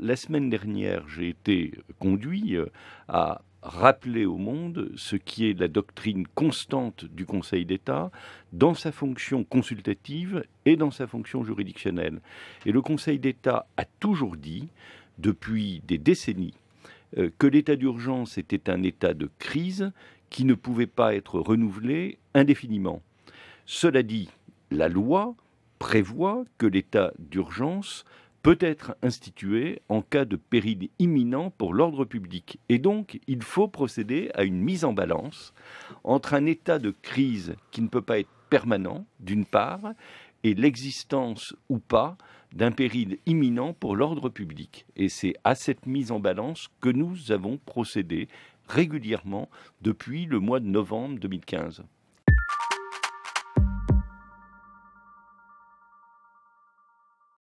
La semaine dernière, j'ai été conduit euh, à rappeler au monde ce qui est la doctrine constante du Conseil d'État dans sa fonction consultative et dans sa fonction juridictionnelle. Et le Conseil d'État a toujours dit, depuis des décennies, euh, que l'état d'urgence était un état de crise qui ne pouvait pas être renouvelé indéfiniment. Cela dit, la loi prévoit que l'état d'urgence peut être institué en cas de péril imminent pour l'ordre public. Et donc, il faut procéder à une mise en balance entre un état de crise qui ne peut pas être permanent, d'une part, et l'existence ou pas d'un péril imminent pour l'ordre public. Et c'est à cette mise en balance que nous avons procédé régulièrement depuis le mois de novembre 2015.